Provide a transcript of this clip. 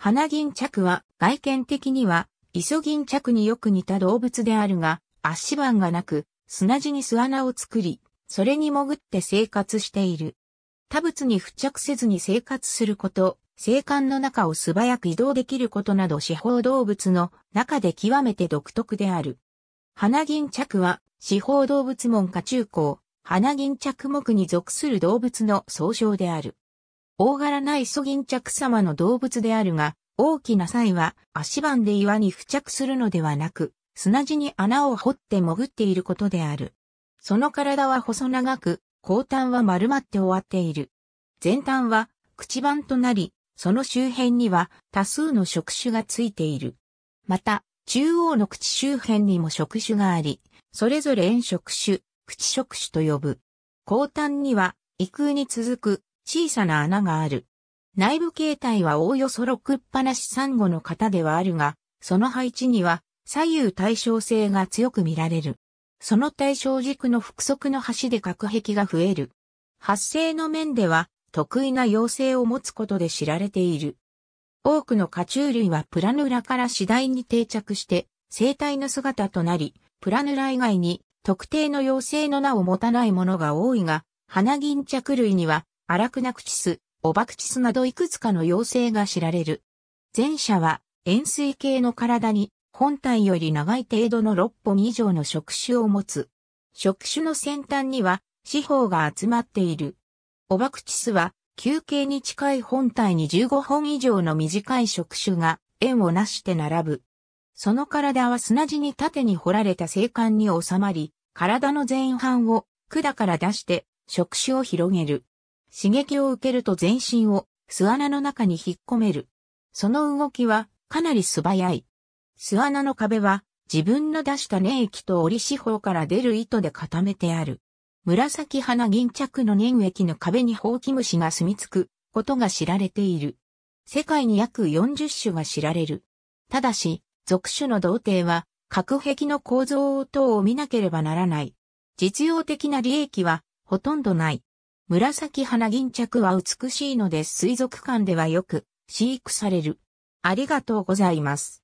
花銀着は外見的にはイソギンチャクによく似た動物であるが、足盤がなく、砂地に巣穴を作り、それに潜って生活している。他物に付着せずに生活すること、生還の中を素早く移動できることなど四方動物の中で極めて独特である。花銀着は四方動物門下中高、花銀着目に属する動物の総称である。大柄なイソギンチャク様の動物であるが、大きな際は足盤で岩に付着するのではなく、砂地に穴を掘って潜っていることである。その体は細長く、後端は丸まって終わっている。前端は口板となり、その周辺には多数の触手がついている。また、中央の口周辺にも触手があり、それぞれ円触手、口触手と呼ぶ。後端には、異空に続く小さな穴がある。内部形態はおおよそ6っぱなし産後の型ではあるが、その配置には左右対称性が強く見られる。その対称軸の複足の端で隔壁が増える。発生の面では得意な妖精を持つことで知られている。多くの爬虫類はプラヌラから次第に定着して生態の姿となり、プラヌラ以外に特定の妖精の名を持たないものが多いが、花銀着類にはアラクナクチス、オバクチスなどいくつかの妖精が知られる。前者は円錐形の体に本体より長い程度の6本以上の触手を持つ。触手の先端には四方が集まっている。オバクチスは球形に近い本体に15本以上の短い触手が円をなして並ぶ。その体は砂地に縦に掘られた青管に収まり、体の前半を管から出して触手を広げる。刺激を受けると全身を巣穴の中に引っ込める。その動きはかなり素早い。巣穴の壁は自分の出した粘液と折四方から出る糸で固めてある。紫花銀着の粘液の壁にホウキムシが住み着くことが知られている。世界に約40種が知られる。ただし、属種の童貞は、核壁の構造等を見なければならない。実用的な利益は、ほとんどない。紫花銀着は美しいので水族館ではよく飼育される。ありがとうございます。